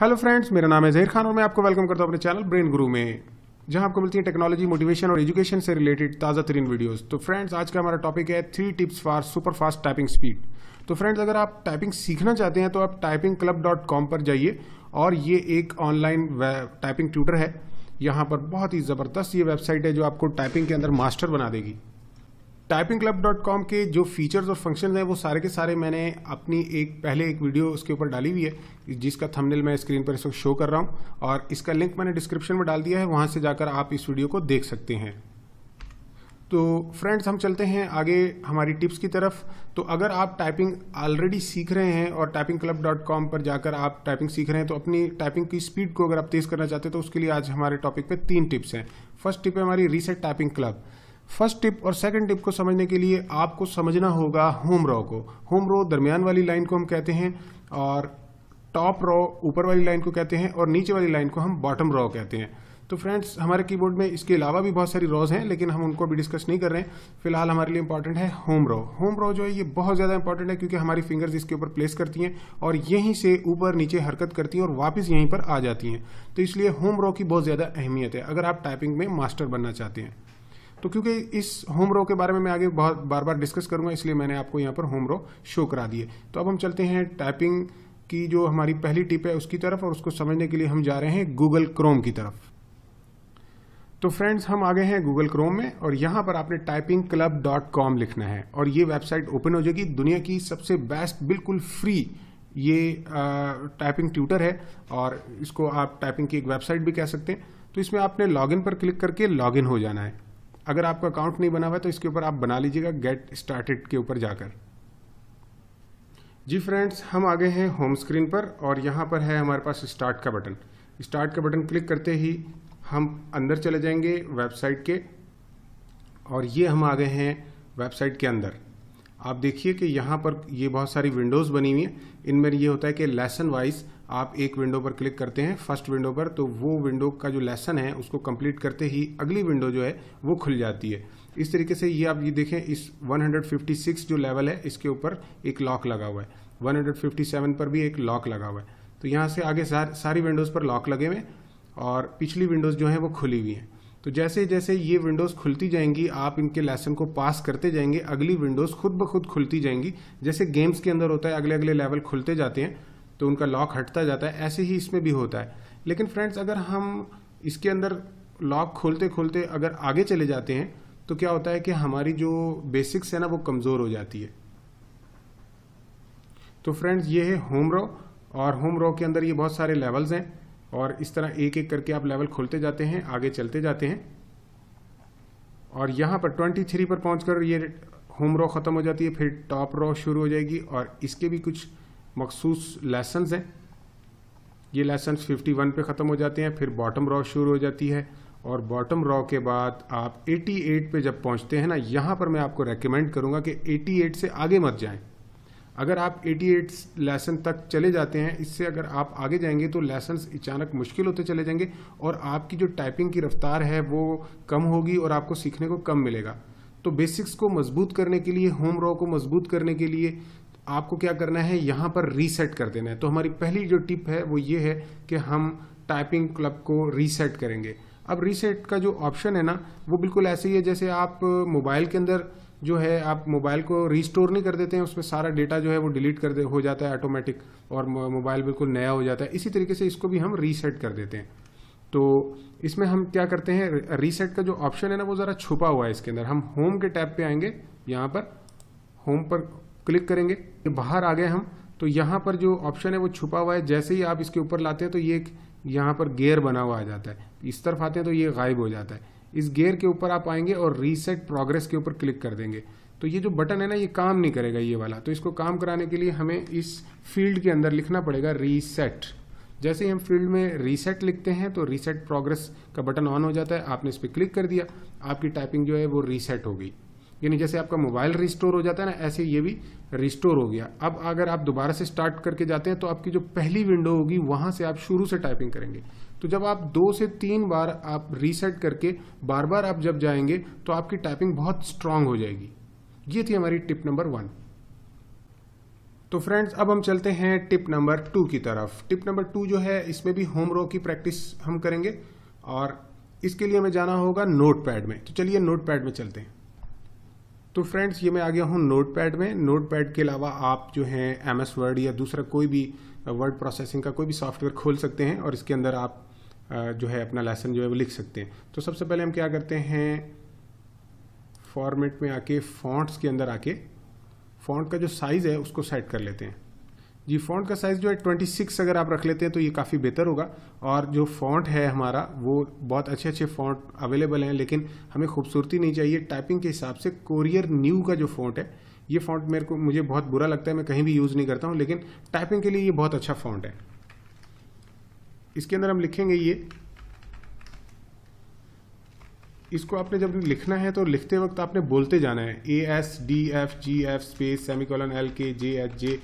hello friends मेरा नाम है जहीर खान और मैं आपको वेलकम करता हूँ अपने चैनल ब्रेन गुरु में जहां आपको मिलती है टेक्नोलॉजी मोटिवेशन और एजुकेशन से रिलेटेड ताज़ा तरीन वीडियोस तो फ्रेंड्स आज का हमारा टॉपिक है three tips for super fast typing speed तो फ्रेंड्स अगर आप टाइपिंग सीखना चाहते हैं तो आप टाइपिंग क्लब डॉट कॉम पर जाइए और ये एक ऑनलाइन टाइपिंग ट्यूटर है यहाँ पर बहुत ही ज़बरदस्त ये वेबसाइट है जो आपको टाइपिंग के अंदर मास्टर बना देगी टाइपिंग क्लब डॉट कॉम के जो फीचर्स और फंक्शन हैं वो सारे के सारे मैंने अपनी एक पहले एक वीडियो उसके ऊपर डाली हुई है जिसका थंबनेल मैं स्क्रीन पर इस वक्त शो कर रहा हूँ और इसका लिंक मैंने डिस्क्रिप्शन में डाल दिया है वहाँ से जाकर आप इस वीडियो को देख सकते हैं तो फ्रेंड्स हम चलते हैं आगे हमारी टिप्स की तरफ तो अगर आप टाइपिंग ऑलरेडी सीख रहे हैं और टाइपिंग क्लब डॉट कॉम पर जाकर आप टाइपिंग सीख रहे हैं तो अपनी टाइपिंग की स्पीड को अगर आप तेज़ करना चाहते हैं तो उसके लिए आज हमारे टॉपिक पे तीन टिप्स हैं फर्स्ट टिप है हमारी reset typing club first tip और सेकंड टिप को समझने के लिए आपको समझना होगा होम रो को होम रो दरमियान वाली लाइन को हम कहते हैं और टॉप रो ऊपर वाली लाइन को कहते हैं और नीचे वाली लाइन को हम बॉटम रो कहते हैं तो फ्रेंड्स हमारे कीबोर्ड में इसके अलावा भी बहुत सारी रोज हैं लेकिन हम उनको भी डिस्कस नहीं कर रहे हैं फिलहाल हमारे लिए इंपॉर्टेंट है होम रो होम रो जो है ये बहुत ज़्यादा इंपॉर्टेंट है क्योंकि हमारी फिंगर्स इसके ऊपर प्लेस करती हैं और यहीं से ऊपर नीचे हरकत करती हैं और वापस यहीं पर आ जाती हैं तो इसलिए होम रो की बहुत ज़्यादा अहमियत है अगर आप टाइपिंग में मास्टर बनना चाहते हैं तो क्योंकि इस होम रो के बारे में मैं आगे बहुत बार बार डिस्कस करूंगा इसलिए मैंने आपको यहाँ पर होम रो शो करा दिए तो अब हम चलते हैं टाइपिंग की जो हमारी पहली टिप है उसकी तरफ और उसको समझने के लिए हम जा रहे हैं गूगल क्रोम की तरफ तो फ्रेंड्स हम आ गए हैं गूगल क्रोम में और यहाँ पर आपने टाइपिंग क्लब डॉट कॉम लिखना है और ये वेबसाइट ओपन हो जाएगी दुनिया की सबसे बेस्ट बिल्कुल फ्री ये टाइपिंग ट्यूटर है और इसको आप टाइपिंग की एक वेबसाइट भी कह सकते हैं तो इसमें आपने लॉगिन पर क्लिक करके लॉगिन हो जाना है अगर आपका अकाउंट नहीं बना हुआ है तो इसके ऊपर आप बना लीजिएगा गेट स्टार्टेड के ऊपर जाकर जी फ्रेंड्स हम आगे हैं होम स्क्रीन पर और यहाँ पर है हमारे पास स्टार्ट का बटन स्टार्ट का बटन क्लिक करते ही हम अंदर चले जाएंगे वेबसाइट के और ये हम आ गए हैं वेबसाइट के अंदर आप देखिए कि यहाँ पर ये बहुत सारी विंडोज़ बनी हुई हैं इनमें ये होता है कि लेसन वाइज आप एक विंडो पर क्लिक करते हैं फर्स्ट विंडो पर तो वो विंडो का जो लेसन है उसको कंप्लीट करते ही अगली विंडो जो है वो खुल जाती है इस तरीके से ये आप ये देखें इस 156 जो लेवल है इसके ऊपर एक लॉक लगा हुआ है 157 पर भी एक लॉक लगा हुआ है तो यहाँ से आगे सार, सारी विंडोज़ पर लॉक लगे हुए और पिछली विंडोज़ जो हैं वो खुली हुई हैं तो जैसे जैसे ये विंडोज़ खुलती जाएंगी आप इनके लेसन को पास करते जाएंगे अगली विंडोज़ खुद ब खुद खुलती जाएंगी जैसे गेम्स के अंदर होता है अगले अगले लेवल खुलते जाते हैं तो उनका लॉक हटता जाता है ऐसे ही इसमें भी होता है लेकिन फ्रेंड्स अगर हम इसके अंदर लॉक खोलते खोलते अगर आगे चले जाते हैं तो क्या होता है कि हमारी जो बेसिक्स है ना वो कमज़ोर हो जाती है तो फ्रेंड्स ये है होम रो और होम रो के अंदर ये बहुत सारे लेवल्स हैं और इस तरह एक एक करके आप लेवल खोलते जाते हैं आगे चलते जाते हैं और यहाँ पर 23 पर पहुँच ये होम रो ख़त्म हो जाती है फिर टॉप रो शुरू हो जाएगी और इसके भी कुछ मखसूस लेसन हैं ये फिफ्टी 51 पे ख़त्म हो जाते हैं फिर बॉटम रॉ शुरू हो जाती है और बॉटम रॉ के बाद आप 88 पे जब पहुंचते हैं ना यहाँ पर मैं आपको रेकमेंड करूँगा कि 88 से आगे मत जाएं अगर आप 88 लेसन तक चले जाते हैं इससे अगर आप आगे जाएंगे तो लेसन अचानक मुश्किल होते चले जाएंगे और आपकी जो टाइपिंग की रफ्तार है वो कम होगी और आपको सीखने को कम मिलेगा तो बेसिक्स को मजबूत करने के लिए होम रॉ को मजबूत करने के लिए आपको क्या करना है यहाँ पर रीसेट कर देना है तो हमारी पहली जो टिप है वो ये है कि हम टाइपिंग क्लब को रीसेट करेंगे अब रीसेट का जो ऑप्शन है ना वो बिल्कुल ऐसे ही है जैसे आप मोबाइल के अंदर जो है आप मोबाइल को रीस्टोर नहीं कर देते हैं उसमें सारा डेटा जो है वो डिलीट कर दे हो जाता है ऑटोमेटिक और मोबाइल बिल्कुल नया हो जाता है इसी तरीके से इसको भी हम रीसेट कर देते हैं तो इसमें हम क्या करते हैं रीसेट का जो ऑप्शन है ना वो ज़रा छुपा हुआ है इसके अंदर हम होम के टैब पे आएंगे यहाँ पर होम पर क्लिक करेंगे बाहर आ गए हम तो यहाँ पर जो ऑप्शन है वो छुपा हुआ है जैसे ही आप इसके ऊपर लाते हैं तो ये यहाँ पर गेयर बना हुआ आ जाता है इस तरफ आते हैं तो ये गायब हो जाता है इस गेयर के ऊपर आप आएंगे और रीसेट प्रोग्रेस के ऊपर क्लिक कर देंगे तो ये जो बटन है ना ये काम नहीं करेगा ये वाला तो इसको काम कराने के लिए हमें इस फील्ड के अंदर लिखना पड़ेगा रीसेट जैसे ही हम फील्ड में रीसेट लिखते हैं तो रीसेट प्रोग्रेस का बटन ऑन हो जाता है आपने इस पर क्लिक कर दिया आपकी टाइपिंग जो है वो रीसेट हो गई यानी जैसे आपका मोबाइल रिस्टोर हो जाता है ना ऐसे ये भी रिस्टोर हो गया अब अगर आप दोबारा से स्टार्ट करके जाते हैं तो आपकी जो पहली विंडो होगी वहां से आप शुरू से टाइपिंग करेंगे तो जब आप दो से तीन बार आप रीसेट करके बार बार आप जब जाएंगे तो आपकी टाइपिंग बहुत स्ट्रांग हो जाएगी ये थी हमारी टिप नंबर वन तो फ्रेंड्स अब हम चलते हैं टिप नंबर टू की तरफ टिप नंबर टू जो है इसमें भी होम रो की प्रैक्टिस हम करेंगे और इसके लिए हमें जाना होगा नोट में तो चलिए नोट में चलते हैं तो फ्रेंड्स ये मैं आ गया हूँ नोट पैड में नोट पैड के अलावा आप जो है एम एस वर्ड या दूसरा कोई भी वर्ड प्रोसेसिंग का कोई भी सॉफ्टवेयर खोल सकते हैं और इसके अंदर आप जो है अपना लेसन जो है वो लिख सकते हैं तो सबसे पहले हम क्या करते हैं फॉर्मेट में आके फॉन्ट्स के अंदर आके फॉन्ट का जो साइज़ है उसको सेट कर लेते हैं जी फॉन्ट का साइज़ जो है ट्वेंटी सिक्स अगर आप रख लेते हैं तो ये काफ़ी बेहतर होगा और जो फॉन्ट है हमारा वो बहुत अच्छे अच्छे फॉन्ट अवेलेबल हैं लेकिन हमें खूबसूरती नहीं चाहिए टाइपिंग के हिसाब से कोरियर न्यू का जो फॉन्ट है ये फॉन्ट मेरे को मुझे बहुत बुरा लगता है मैं कहीं भी यूज़ नहीं करता हूँ लेकिन टाइपिंग के लिए ये बहुत अच्छा फॉन्ट है इसके अंदर हम लिखेंगे ये इसको आपने जब लिखना है तो लिखते वक्त आपने बोलते जाना है A S D F G F space semicolon L K J H J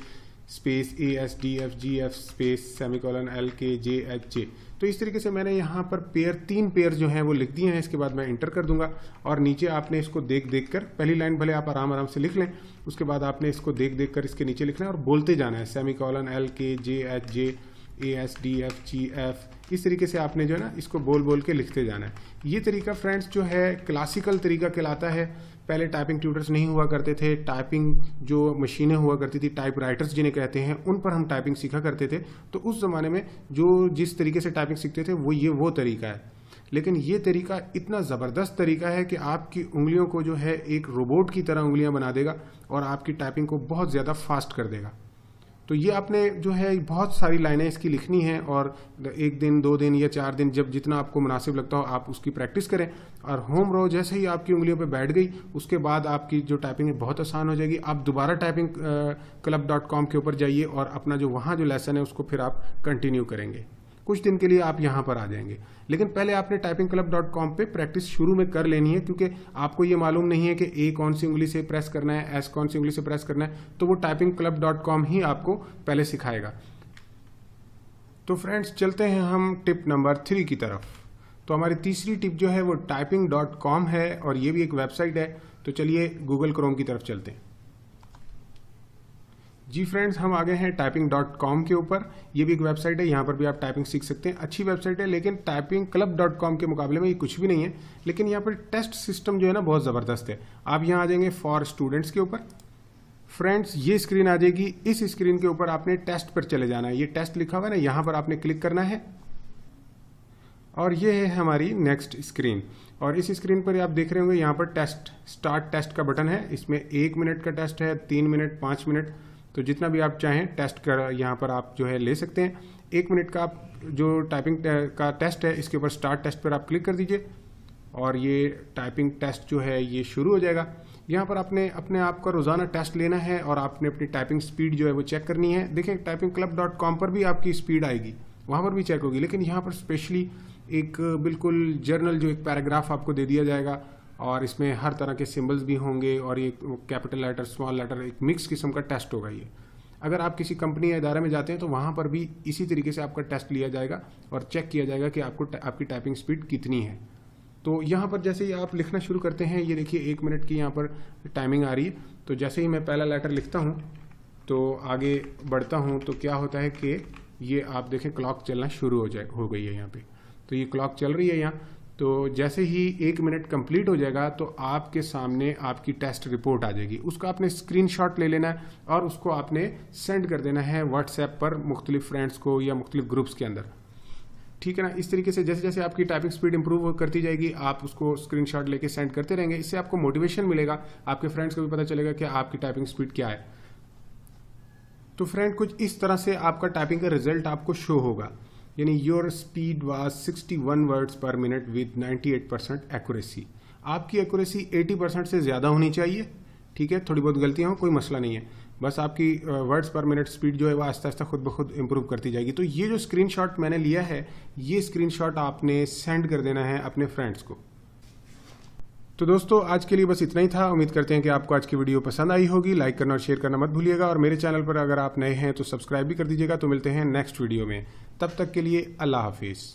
space A S D F G F space semicolon L K J H जे तो इस तरीके से मैंने यहाँ पर पेयर तीन पेयर जो हैं वो लिख दिए हैं इसके बाद मैं इंटर कर दूंगा और नीचे आपने इसको देख देख कर पहली लाइन भले आप आराम आराम से लिख लें उसके बाद आपने इसको देख देख कर इसके नीचे लिखना है और बोलते जाना है semicolon L K J H J A S D F G F इस तरीके से आपने जो है ना इसको बोल बोल के लिखते जाना है ये तरीका फ्रेंड्स जो है क्लासिकल तरीका कहलाता है पहले टाइपिंग ट्यूटर्स नहीं हुआ करते थे टाइपिंग जो मशीनें हुआ करती थी टाइप राइटर्स जिन्हें कहते हैं उन पर हम टाइपिंग सीखा करते थे तो उस ज़माने में जो जिस तरीके से टाइपिंग सीखते थे वो ये वो तरीका है लेकिन ये तरीका इतना ज़बरदस्त तरीका है कि आपकी उंगलियों को जो है एक रोबोट की तरह उंगलियां बना देगा और आपकी टाइपिंग को बहुत ज़्यादा फास्ट कर देगा तो ये आपने जो है बहुत सारी लाइनें इसकी लिखनी हैं और एक दिन दो दिन या चार दिन जब जितना आपको मुनासिब लगता हो आप उसकी प्रैक्टिस करें और होम रो जैसे ही आपकी उंगलियों पे बैठ गई उसके बाद आपकी जो टाइपिंग है बहुत आसान हो जाएगी आप दोबारा टाइपिंग क्लब डॉट कॉम के ऊपर जाइए और अपना जो वहाँ जो लेसन है उसको फिर आप कंटिन्यू करेंगे कुछ दिन के लिए आप यहाँ पर आ जाएंगे लेकिन पहले आपने टाइपिंग क्लब डॉट कॉम पर प्रैक्टिस शुरू में कर लेनी है क्योंकि आपको ये मालूम नहीं है कि ए कौन सी उंगली से प्रेस करना है एस कौन सी उंगली से प्रेस करना है तो वो टाइपिंग क्लब डॉट कॉम ही आपको पहले सिखाएगा तो फ्रेंड्स चलते हैं हम टिप नंबर थ्री की तरफ तो हमारी तीसरी टिप जो है वो टाइपिंग डॉट कॉम है और ये भी एक वेबसाइट है तो चलिए गूगल क्रोम की तरफ चलते हैं जी फ्रेंड्स हम आ गए हैं टाइपिंग डॉट कॉम के ऊपर ये भी एक वेबसाइट है यहाँ पर भी आप टाइपिंग सीख सकते हैं अच्छी वेबसाइट है लेकिन टाइपिंग क्लब डॉट कॉम के मुकाबले में ये कुछ भी नहीं है लेकिन यहाँ पर टेस्ट सिस्टम जो है ना बहुत ज़बरदस्त है आप यहाँ आ जाएंगे फॉर स्टूडेंट्स के ऊपर फ्रेंड्स ये स्क्रीन आ जाएगी इस स्क्रीन के ऊपर आपने टेस्ट पर चले जाना है ये टेस्ट लिखा हुआ है ना यहाँ पर आपने क्लिक करना है और ये है हमारी नेक्स्ट स्क्रीन और इस स्क्रीन पर आप देख रहे होंगे यहाँ पर टेस्ट स्टार्ट टेस्ट का बटन है इसमें एक मिनट का टेस्ट है तीन मिनट पाँच मिनट तो जितना भी आप चाहें टेस्ट कर यहाँ पर आप जो है ले सकते हैं एक मिनट का आप जो टाइपिंग का टेस्ट है इसके ऊपर स्टार्ट टेस्ट पर आप क्लिक कर दीजिए और ये टाइपिंग टेस्ट जो है ये शुरू हो जाएगा यहाँ पर आपने अपने आप का रोज़ाना टेस्ट लेना है और आपने अपनी टाइपिंग स्पीड जो है वो चेक करनी है देखिए टाइपिंग क्लब डॉट कॉम पर भी आपकी स्पीड आएगी वहाँ पर भी चेक होगी लेकिन यहाँ पर स्पेशली एक बिल्कुल जर्नल जो एक पैराग्राफ आपको दे दिया जाएगा और इसमें हर तरह के सिम्बल्स भी होंगे और ये कैपिटल लेटर स्मॉल लेटर एक मिक्स किस्म का टेस्ट होगा ये अगर आप किसी कंपनी या इदारे में जाते हैं तो वहाँ पर भी इसी तरीके से आपका टेस्ट लिया जाएगा और चेक किया जाएगा कि आपको आपकी टाइपिंग स्पीड कितनी है तो यहाँ पर जैसे ही आप लिखना शुरू करते हैं ये देखिए एक मिनट की यहाँ पर टाइमिंग आ रही है तो जैसे ही मैं पहला लेटर लिखता हूँ तो आगे बढ़ता हूँ तो क्या होता है कि ये आप देखें क्लॉक चलना शुरू हो जाए हो गई है यहाँ पे तो ये क्लॉक चल रही है यहाँ तो जैसे ही एक मिनट कंप्लीट हो जाएगा तो आपके सामने आपकी टेस्ट रिपोर्ट आ जाएगी उसका आपने स्क्रीनशॉट ले लेना है और उसको आपने सेंड कर देना है व्हाट्सएप पर मुख्तलिफ फ्रेंड्स को या मुख्तलिफ ग्रुप्स के अंदर ठीक है ना इस तरीके से जैसे जैसे आपकी टाइपिंग स्पीड इंप्रूव करती जाएगी आप उसको स्क्रीनशॉट लेके सेंड करते रहेंगे इससे आपको मोटिवेशन मिलेगा आपके फ्रेंड्स को भी पता चलेगा कि आपकी टाइपिंग स्पीड क्या है तो फ्रेंड कुछ इस तरह से आपका टाइपिंग का रिजल्ट आपको शो होगा यानी your speed was 61 words per minute with 98 percent accuracy आपकी एक्यूरेसी 80 परसेंट से ज़्यादा होनी चाहिए ठीक है थोड़ी बहुत गलतियाँ हो कोई मसला नहीं है बस आपकी वर्ड्स पर मिनट स्पीड जो है वो आस्ते आस्ते खुद ब खुद इंप्रूव करती जाएगी तो ये जो स्क्रीनशॉट मैंने लिया है ये स्क्रीनशॉट आपने सेंड कर देना है अपने फ्रेंड्स को तो दोस्तों आज के लिए बस इतना ही था उम्मीद करते हैं कि आपको आज की वीडियो पसंद आई होगी लाइक करना और शेयर करना मत भूलिएगा और मेरे चैनल पर अगर आप नए हैं तो सब्सक्राइब भी कर दीजिएगा तो मिलते हैं नेक्स्ट वीडियो में तब तक के लिए अल्लाह हाफिज़